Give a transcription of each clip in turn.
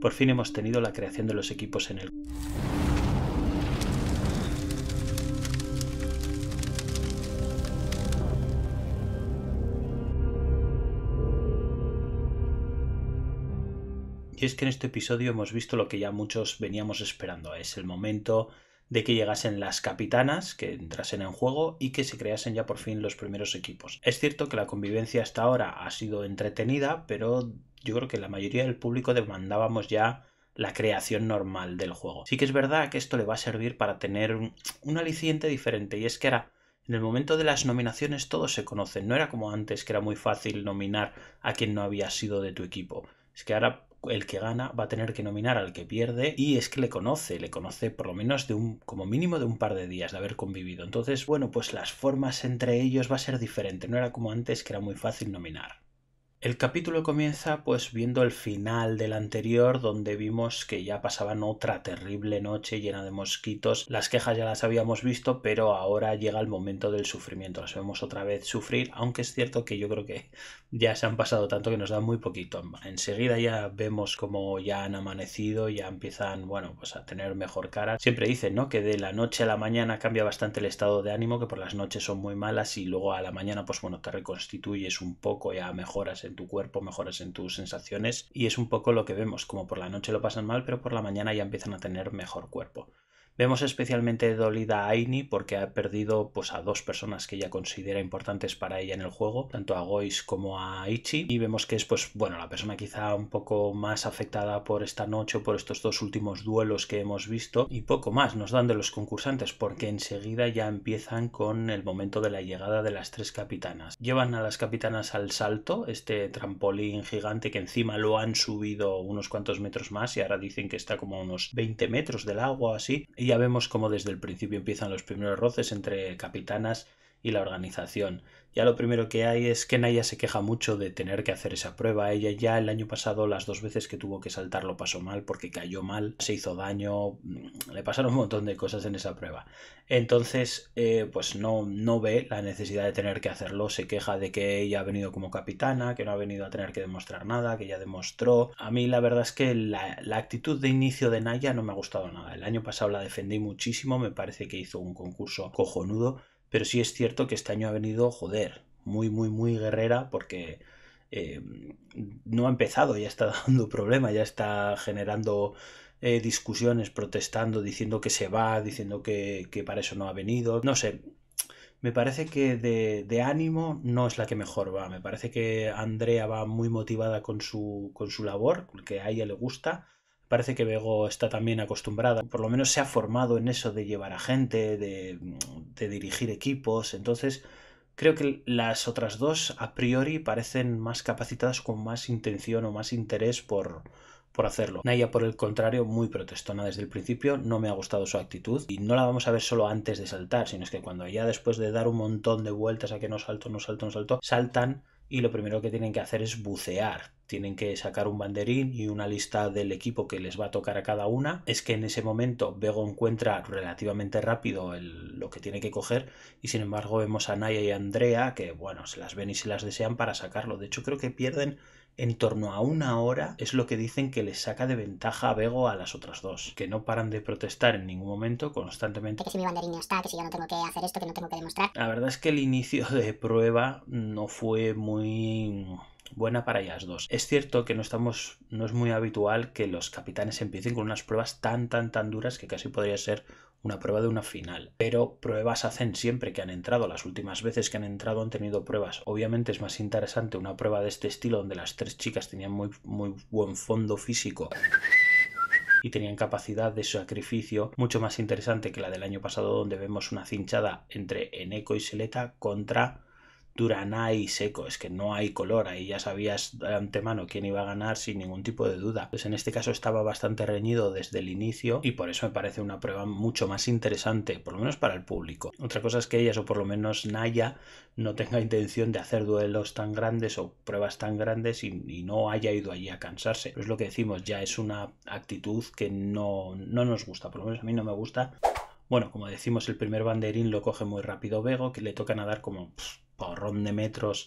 Por fin hemos tenido la creación de los equipos en el... Y es que en este episodio hemos visto lo que ya muchos veníamos esperando. Es el momento de que llegasen las capitanas, que entrasen en juego y que se creasen ya por fin los primeros equipos. Es cierto que la convivencia hasta ahora ha sido entretenida, pero yo creo que la mayoría del público demandábamos ya la creación normal del juego. Sí que es verdad que esto le va a servir para tener un, aliciente diferente y es que ahora en el momento de las nominaciones todos se conocen, no era como antes que era muy fácil nominar a quien no había sido de tu equipo. Es que ahora el que gana va a tener que nominar al que pierde y es que le conoce, le conoce por lo menos de un como mínimo de un par de días de haber convivido. Entonces, bueno, pues las formas entre ellos va a ser diferente, no era como antes que era muy fácil nominar. El capítulo comienza pues viendo el final del anterior donde vimos que ya pasaban otra terrible noche llena de mosquitos. Las quejas ya las habíamos visto, pero ahora llega el momento del sufrimiento. Las vemos otra vez sufrir, aunque es cierto que yo creo que ya se han pasado tanto que nos da muy poquito. Enseguida ya vemos como ya han amanecido, ya empiezan, bueno, pues a tener mejor cara. Siempre dicen, ¿no? Que de la noche a la mañana cambia bastante el estado de ánimo, que por las noches son muy malas y luego a la mañana pues bueno, te reconstituyes un poco, ya mejoras en tu cuerpo, mejoras en tus sensaciones y es un poco lo que vemos, como por la noche lo pasan mal, pero por la mañana ya empiezan a tener mejor cuerpo. Vemos especialmente dolida a Aini porque ha perdido pues, a dos personas que ella considera importantes para ella en el juego, tanto a Gois como a Ichi, y vemos que es pues, bueno, la persona quizá un poco más afectada por esta noche o por estos dos últimos duelos que hemos visto, y poco más nos dan de los concursantes porque enseguida ya empiezan con el momento de la llegada de las tres capitanas. Llevan a las capitanas al salto, este trampolín gigante que encima lo han subido unos cuantos metros más y ahora dicen que está como a unos 20 metros del agua o así, ya vemos cómo desde el principio empiezan los primeros roces entre capitanas y la organización. Ya lo primero que hay es que Naya se queja mucho de tener que hacer esa prueba. Ella ya el año pasado las dos veces que tuvo que saltar lo pasó mal porque cayó mal, se hizo daño, mm, le pasaron un montón de cosas en esa prueba. Entonces, eh, pues no, no ve la necesidad de tener que hacerlo. Se queja de que ella ha venido como capitana, que no ha venido a tener que demostrar nada, que ya demostró. A mí la verdad es que la, la actitud de inicio de Naya no me ha gustado nada. El año pasado la defendí muchísimo, me parece que hizo un concurso cojonudo pero sí es cierto que este año ha venido, joder, muy, muy, muy guerrera porque eh, no ha empezado, ya está dando problema, ya está generando eh, discusiones, protestando, diciendo que se va, diciendo que, para eso no ha venido. No sé, me parece que de, de, ánimo no es la que mejor va. Me parece que Andrea va muy motivada con su, con su labor, que a ella le gusta. Parece que Bego está también acostumbrada, por lo menos se ha formado en eso de llevar a gente, de, dirigir equipos, entonces creo que las otras dos a priori parecen más capacitadas con más intención o más interés por, por hacerlo. Naya, por el contrario, muy protestona desde el principio, no me ha gustado su actitud y no la vamos a ver solo antes de saltar, sino es que cuando ya después de dar un montón de vueltas a que no salto, no salto, no salto, saltan y lo primero que tienen que hacer es bucear. Tienen que sacar un banderín y una lista del equipo que les va a tocar a cada una. Es que en ese momento Bego encuentra relativamente rápido lo que tiene que coger y sin embargo vemos a Naya y a Andrea que bueno, se las ven y se las desean para sacarlo. De hecho creo que pierden en torno a una hora es lo que dicen que les saca de ventaja a Bego a las otras dos, que no paran de protestar en ningún momento constantemente. Que si mi banderina está, que si yo no tengo que hacer esto, que no tengo que demostrar. La verdad es que el inicio de prueba no fue muy buena para ellas dos. Es cierto que no estamos, no es muy habitual que los capitanes empiecen con unas pruebas tan, tan, tan duras que casi podría ser una prueba de una final. Pero pruebas hacen siempre que han entrado. Las últimas veces que han entrado han tenido pruebas. Obviamente es más interesante una prueba de este estilo donde las tres chicas tenían muy, muy buen fondo físico y tenían capacidad de sacrificio mucho más interesante que la del año pasado donde vemos una cinchada entre Eneco y Seleta contra y seco. Es que no hay color, ahí ya sabías de antemano quién iba a ganar sin ningún tipo de duda. Pues en este caso estaba bastante reñido desde el inicio y por eso me parece una prueba mucho más interesante, por lo menos para el público. Otra cosa es que ellas o por lo menos Naya no tenga intención de hacer duelos tan grandes o pruebas tan grandes y, no haya ido allí a cansarse. Pues es lo que decimos, ya es una actitud que no, nos gusta, por lo menos a mí no me gusta. Bueno, como decimos, el primer banderín lo coge muy rápido Vego, que le toca nadar como porrón de metros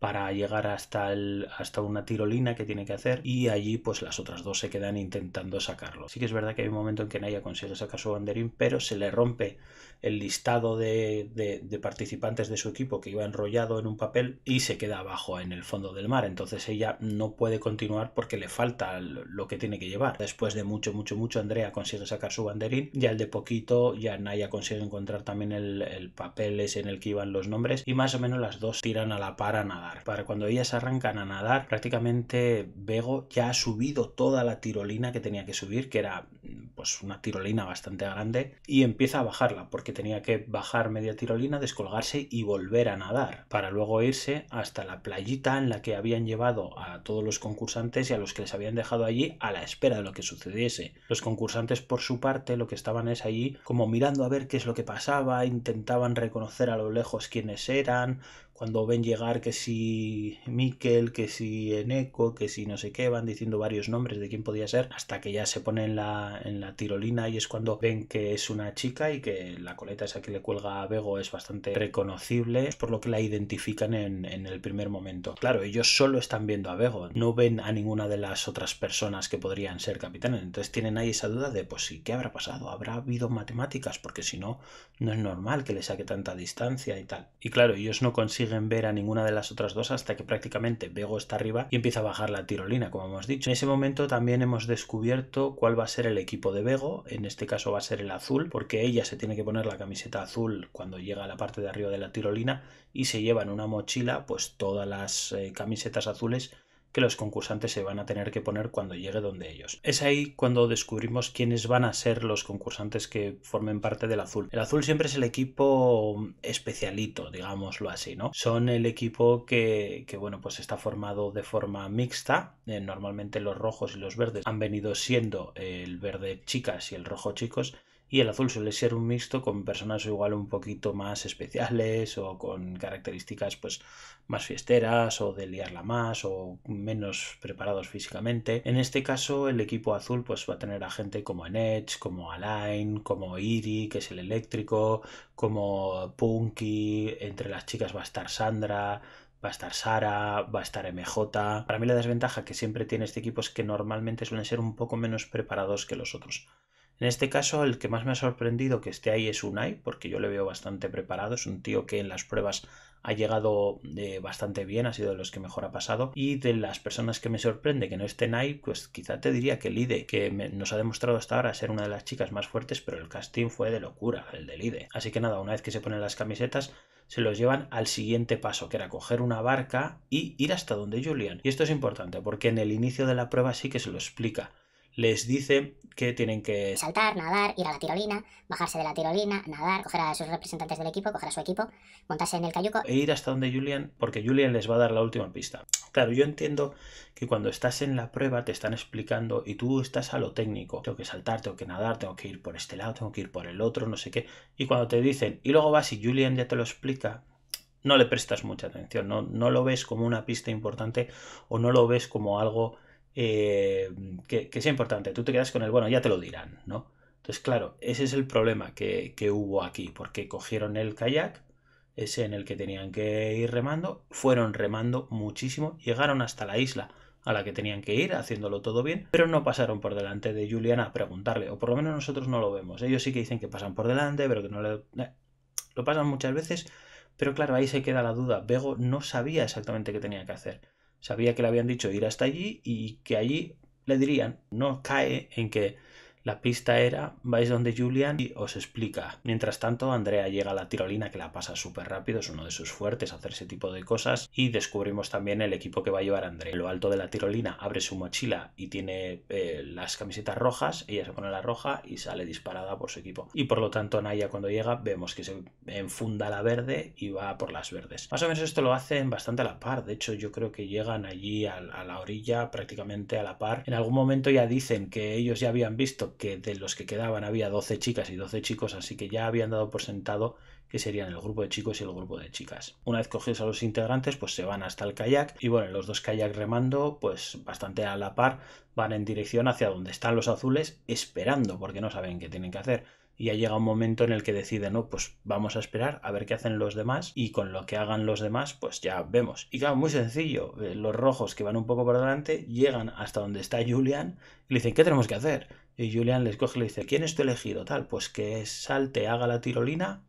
para llegar hasta, el, hasta una tirolina que tiene que hacer y allí pues las otras dos se quedan intentando sacarlo. Sí que es verdad que hay un momento en que Naya consigue sacar su banderín, pero se le rompe el listado de, participantes de su equipo que iba enrollado en un papel y se queda abajo en el fondo del mar. Entonces ella no puede continuar porque le falta lo que tiene que llevar. Después de mucho, mucho, mucho, Andrea consigue sacar su banderín. y al de poquito, ya Naya consigue encontrar también el, el papel ese en el que iban los nombres y más o menos las dos tiran a la par nada para cuando ellas arrancan a nadar, prácticamente Bego ya ha subido toda la tirolina que tenía que subir, que era pues una tirolina bastante grande, y empieza a bajarla, porque tenía que bajar media tirolina, descolgarse y volver a nadar, para luego irse hasta la playita en la que habían llevado a todos los concursantes y a los que les habían dejado allí a la espera de lo que sucediese. Los concursantes, por su parte, lo que estaban es allí como mirando a ver qué es lo que pasaba, intentaban reconocer a lo lejos quiénes eran, cuando ven llegar que si Miquel, que si Eneco, que si no sé qué, van diciendo varios nombres de quién podía ser, hasta que ya se pone en la, en la tirolina y es cuando ven que es una chica y que la coleta esa que le cuelga a Bego es bastante reconocible, por lo que la identifican en, en el primer momento. Claro, ellos solo están viendo a Bego, no ven a ninguna de las otras personas que podrían ser capitanes, entonces tienen ahí esa duda de, pues sí, ¿qué habrá pasado? ¿Habrá habido matemáticas? Porque si no, no es normal que le saque tanta distancia y tal. Y claro, ellos no consiguen ver a ninguna de las otras dos hasta que prácticamente Bego está arriba y empieza a bajar la tirolina, como hemos dicho. En ese momento también hemos descubierto cuál va a ser el equipo de Bego, en este caso va a ser el azul, porque ella se tiene que poner la camiseta azul cuando llega a la parte de arriba de la tirolina y se lleva en una mochila pues todas las eh, camisetas azules que los concursantes se van a tener que poner cuando llegue donde ellos. Es ahí cuando descubrimos quiénes van a ser los concursantes que formen parte del azul. El azul siempre es el equipo especialito, digámoslo así, ¿no? Son el equipo que, bueno, pues está formado de forma mixta. Eh, normalmente los rojos y los verdes han venido siendo el verde chicas y el rojo chicos y el azul suele ser un mixto con personas igual un poquito más especiales o con características pues más fiesteras o de liarla más o menos preparados físicamente. En este caso el equipo azul pues va a tener a gente como Enedge, como Alain, como Iri, que es el eléctrico, como Punky, entre las chicas va a estar Sandra, va a estar Sara, va a estar MJ. Para mí la desventaja que siempre tiene este equipo es que normalmente suelen ser un poco menos preparados que los otros. En este caso, el que más me ha sorprendido que esté ahí es Unai, porque yo le veo bastante preparado. Es un tío que en las pruebas ha llegado eh, bastante bien, ha sido de los que mejor ha pasado. Y de las personas que me sorprende que no esté ahí, pues quizá te diría que Lide, que nos ha demostrado hasta ahora ser una de las chicas más fuertes, pero el casting fue de locura, el de Lide. Así que nada, una vez que se ponen las camisetas, se los llevan al siguiente paso, que era coger una barca y ir hasta donde Julian. Y esto es importante, porque en el inicio de la prueba sí que se lo explica les dice que tienen que saltar, nadar, ir a la tirolina, bajarse de la tirolina, nadar, coger a sus representantes del equipo, coger a su equipo, montarse en el cayuco. E ir hasta donde Julian, porque Julian les va a dar la última pista. Claro, yo entiendo que cuando estás en la prueba te están explicando y tú estás a lo técnico. Tengo que saltar, tengo que nadar, tengo que ir por este lado, tengo que ir por el otro, no sé qué. Y cuando te dicen, y luego vas y Julian ya te lo explica, no le prestas mucha atención, no, no lo ves como una pista importante o no lo ves como algo eh, que, que, sea importante. Tú te quedas con el, bueno, ya te lo dirán, ¿no? Entonces, claro, ese es el problema que, hubo aquí, porque cogieron el kayak, ese en el que tenían que ir remando, fueron remando muchísimo, llegaron hasta la isla a la que tenían que ir, haciéndolo todo bien, pero no pasaron por delante de Juliana a preguntarle, o por lo menos nosotros no lo vemos. Ellos sí que dicen que pasan por delante, pero que no le... Eh, lo pasan muchas veces, pero claro, ahí se queda la duda. Bego no sabía exactamente qué tenía que hacer. Sabía que le habían dicho ir hasta allí y que allí le dirían, no cae en que la pista era, vais donde Julian y os explica. Mientras tanto, Andrea llega a la tirolina que la pasa súper rápido, es uno de sus fuertes hacer ese tipo de cosas y descubrimos también el equipo que va a llevar Andrea. En lo alto de la tirolina abre su mochila y tiene eh, las camisetas rojas, ella se pone la roja y sale disparada por su equipo. Y por lo tanto, Naya cuando llega vemos que se enfunda la verde y va por las verdes. Más o menos esto lo hacen bastante a la par, de hecho yo creo que llegan allí a, a la orilla prácticamente a la par. En algún momento ya dicen que ellos ya habían visto que de los que quedaban había 12 chicas y 12 chicos, así que ya habían dado por sentado que serían el grupo de chicos y el grupo de chicas. Una vez cogidos a los integrantes, pues se van hasta el kayak y bueno, los dos kayaks remando, pues bastante a la par, van en dirección hacia donde están los azules, esperando, porque no saben qué tienen que hacer. Y ya llega un momento en el que deciden, no, pues vamos a esperar a ver qué hacen los demás y con lo que hagan los demás, pues ya vemos. Y claro, muy sencillo, eh, los rojos que van un poco por delante llegan hasta donde está Julian y le dicen, ¿qué tenemos que hacer? Y Julian les coge y le dice, ¿quién es tu elegido? Tal, pues que salte, haga la tirolina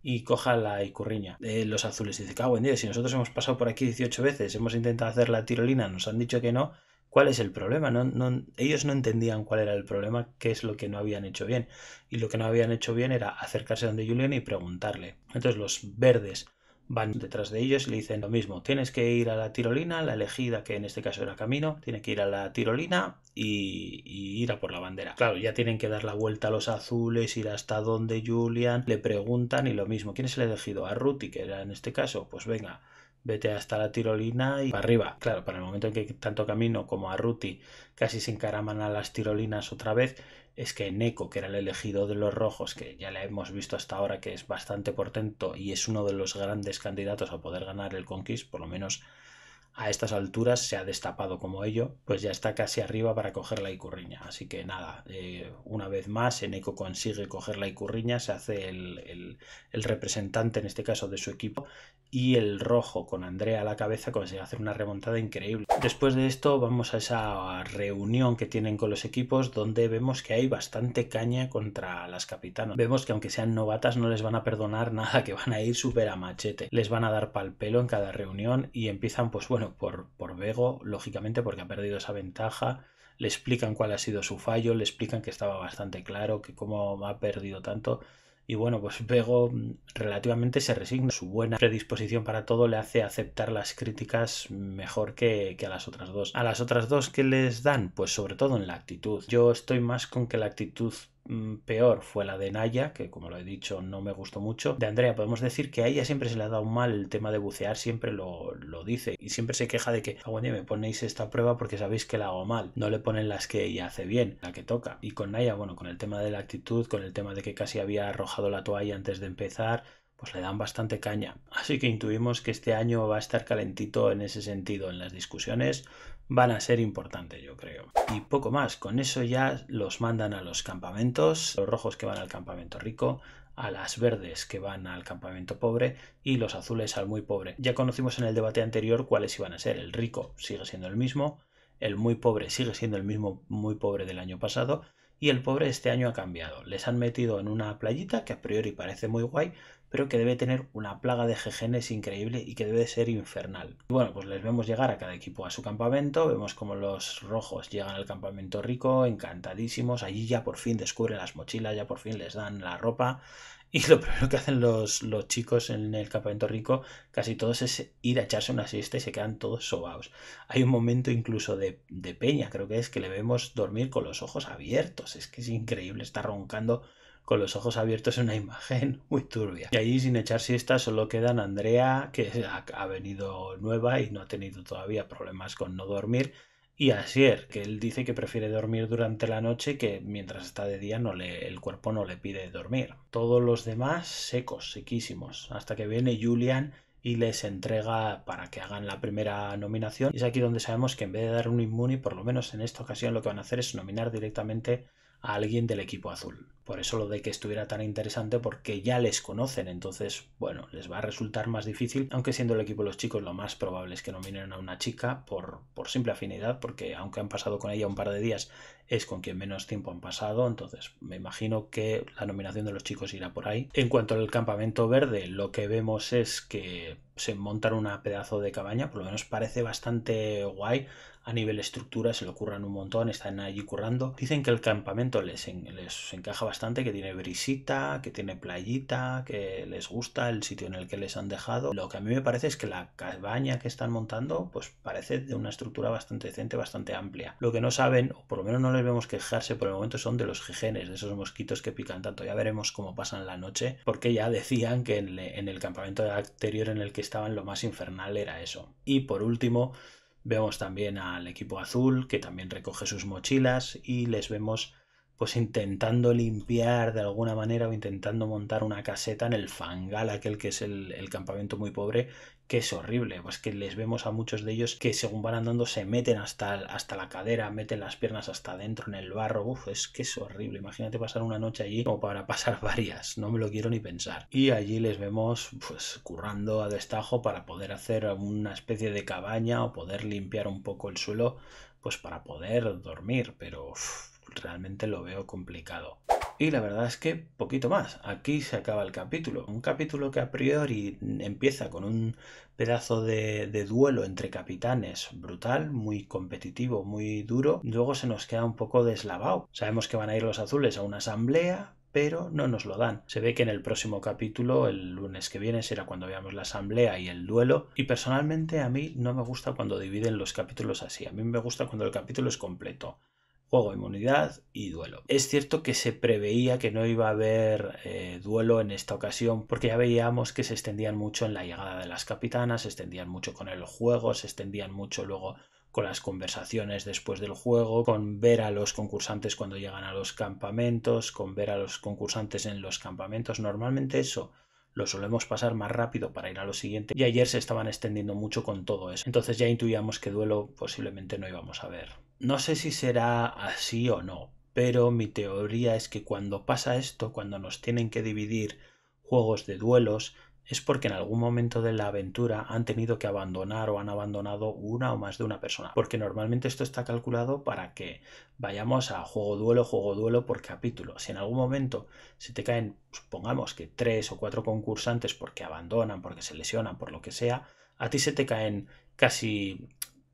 y coja la icurriña. Eh, los azules dicen, dice, en Dios, si nosotros hemos pasado por aquí 18 veces, hemos intentado hacer la tirolina, nos han dicho que no, ¿cuál es el problema? No, ellos no entendían cuál era el problema, qué es lo que no habían hecho bien. Y lo que no habían hecho bien era acercarse donde Julian y preguntarle. Entonces los verdes van detrás de ellos y le dicen lo mismo, tienes que ir a la tirolina, la elegida que en este caso era Camino, tiene que ir a la tirolina y, ir a por la bandera. Claro, ya tienen que dar la vuelta a los azules, ir hasta donde Julian, le preguntan y lo mismo, ¿quién es el elegido? A Ruti, que era en este caso, pues venga, vete hasta la tirolina y para arriba. Claro, para el momento en que tanto Camino como a Ruti casi se encaraman a las tirolinas otra vez, es que Neko, que era el elegido de los rojos, que ya le hemos visto hasta ahora que es bastante portento y es uno de los grandes candidatos a poder ganar el Conquist, por lo menos a estas alturas se ha destapado como ello, pues ya está casi arriba para coger la icurriña. Así que nada, eh, una vez más, Eneco consigue coger la icurriña, se hace el, representante en este caso de su equipo y el rojo con Andrea a la cabeza consigue hacer una remontada increíble. Después de esto vamos a esa reunión que tienen con los equipos donde vemos que hay bastante caña contra las capitanas. Vemos que aunque sean novatas no les van a perdonar nada, que van a ir súper a machete. Les van a dar pal pelo en cada reunión y empiezan pues bueno por, Vego, lógicamente, porque ha perdido esa ventaja. Le explican cuál ha sido su fallo, le explican que estaba bastante claro, que cómo ha perdido tanto. Y bueno, pues Vego mm, relativamente se resigna. Su buena predisposición para todo le hace aceptar las críticas mejor que, que, a las otras dos. ¿A las otras dos qué les dan? Pues sobre todo en la actitud. Yo estoy más con que la actitud Mm, peor fue la de Naya, que como lo he dicho no me gustó mucho. De Andrea podemos decir que a ella siempre se le ha dado mal el tema de bucear, siempre lo, lo dice y siempre se queja de que, ah, me ponéis esta prueba porque sabéis que la hago mal. No le ponen las que ella hace bien, la que toca. Y con Naya, bueno, con el tema de la actitud, con el tema de que casi había arrojado la toalla antes de empezar, pues le dan bastante caña. Así que intuimos que este año va a estar calentito en ese sentido, en las discusiones van a ser importantes, yo creo. Y poco más, con eso ya los mandan a los campamentos, los rojos que van al campamento rico, a las verdes que van al campamento pobre y los azules al muy pobre. Ya conocimos en el debate anterior cuáles iban a ser, el rico sigue siendo el mismo, el muy pobre sigue siendo el mismo muy pobre del año pasado y el pobre este año ha cambiado. Les han metido en una playita que a priori parece muy guay, pero que debe tener una plaga de jejenes increíble y que debe ser infernal. Y bueno, pues les vemos llegar a cada equipo a su campamento, vemos como los rojos llegan al campamento rico, encantadísimos, allí ya por fin descubren las mochilas, ya por fin les dan la ropa, Y lo primero que hacen los, los chicos en el campamento rico, casi todos, es ir a echarse una siesta y se quedan todos sobados. Hay un momento incluso de, Peña, creo que es, que le vemos dormir con los ojos abiertos. Es que es increíble, está roncando con los ojos abiertos en una imagen muy turbia. Y allí sin echar siesta solo quedan Andrea, que ha venido nueva y no ha tenido todavía problemas con no dormir, y Asier, que él dice que prefiere dormir durante la noche que mientras está de día no el cuerpo no le pide dormir. Todos los demás secos, sequísimos, hasta que viene Julian y les entrega para que hagan la primera nominación. Y es aquí donde sabemos que en vez de dar un inmune, por lo menos en esta ocasión lo que van a hacer es nominar directamente alguien del equipo azul. Por eso lo de que estuviera tan interesante, porque ya les conocen, entonces, bueno, les va a resultar más difícil, aunque siendo el equipo de los chicos, lo más probable es que nominen a una chica por, por simple afinidad, porque aunque han pasado con ella un par de días, es con quien menos tiempo han pasado, entonces me imagino que la nominación de los chicos irá por ahí. En cuanto al campamento verde, lo que vemos es que se montan una pedazo de cabaña, por lo menos parece bastante guay a nivel estructura, se lo curran un montón, están allí currando. Dicen que el campamento les, les encaja bastante, que tiene brisita, que tiene playita, que les gusta el sitio en el que les han dejado. Lo que a mí me parece es que la cabaña que están montando, pues parece de una estructura bastante decente, bastante amplia. Lo que no saben, o por lo menos no les vemos quejarse por el momento, son de los jejenes, de esos mosquitos que pican tanto. Ya veremos cómo pasan la noche, porque ya decían que en, en el campamento anterior en el que estaba en lo más infernal era eso. Y por último, vemos también al equipo azul que también recoge sus mochilas y les vemos pues intentando limpiar de alguna manera o intentando montar una caseta en el fangal, aquel que es el, el campamento muy pobre que es horrible, pues que les vemos a muchos de ellos que según van andando se meten hasta, hasta la cadera, meten las piernas hasta adentro en el barro, Uf, es que es horrible, imagínate pasar una noche allí como para pasar varias, no me lo quiero ni pensar. Y allí les vemos pues currando a destajo para poder hacer una especie de cabaña o poder limpiar un poco el suelo, pues para poder dormir, pero realmente lo veo complicado. Y la verdad es que poquito más. Aquí se acaba el capítulo. Un capítulo que a priori empieza con un pedazo de, duelo entre capitanes brutal, muy competitivo, muy duro. Luego se nos queda un poco deslavado. Sabemos que van a ir los azules a una asamblea. Pero no nos lo dan. Se ve que en el próximo capítulo, el lunes que viene, será cuando veamos la asamblea y el duelo. Y personalmente a mí no me gusta cuando dividen los capítulos así. A mí me gusta cuando el capítulo es completo juego, inmunidad y duelo. Es cierto que se preveía que no iba a haber eh, duelo en esta ocasión porque ya veíamos que se extendían mucho en la llegada de las capitanas, se extendían mucho con el juego, se extendían mucho luego con las conversaciones después del juego, con ver a los concursantes cuando llegan a los campamentos, con ver a los concursantes en los campamentos. Normalmente eso lo solemos pasar más rápido para ir a lo siguiente y ayer se estaban extendiendo mucho con todo eso. Entonces ya intuíamos que duelo posiblemente no íbamos a ver. No sé si será así o no, pero mi teoría es que cuando pasa esto, cuando nos tienen que dividir juegos de duelos, es porque en algún momento de la aventura han tenido que abandonar o han abandonado una o más de una persona. Porque normalmente esto está calculado para que vayamos a juego duelo, juego duelo por capítulo. Si en algún momento se te caen, supongamos que tres o cuatro concursantes porque abandonan, porque se lesionan, por lo que sea, a ti se te caen casi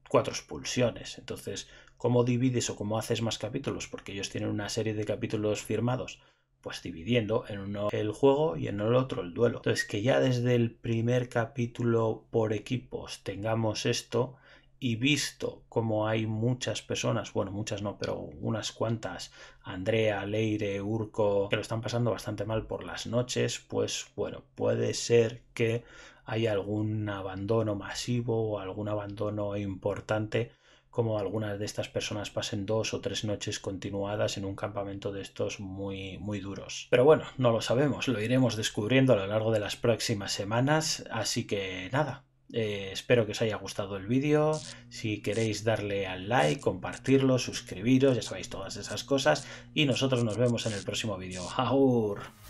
cuatro expulsiones. Entonces, cómo divides o cómo haces más capítulos, porque ellos tienen una serie de capítulos firmados, pues dividiendo en uno el juego y en el otro el duelo. Entonces, que ya desde el primer capítulo por equipos tengamos esto, y visto como hay muchas personas, bueno, muchas no, pero unas cuantas, Andrea, Leire, Urco, que lo están pasando bastante mal por las noches, pues bueno, puede ser que haya algún abandono masivo o algún abandono importante como algunas de estas personas pasen dos o tres noches continuadas en un campamento de estos muy, muy duros. Pero bueno, no lo sabemos, lo iremos descubriendo a lo largo de las próximas semanas, así que nada. Eh, espero que os haya gustado el vídeo. Si queréis darle al like, compartirlo, suscribiros, ya sabéis todas esas cosas. Y nosotros nos vemos en el próximo vídeo. ¡Aur!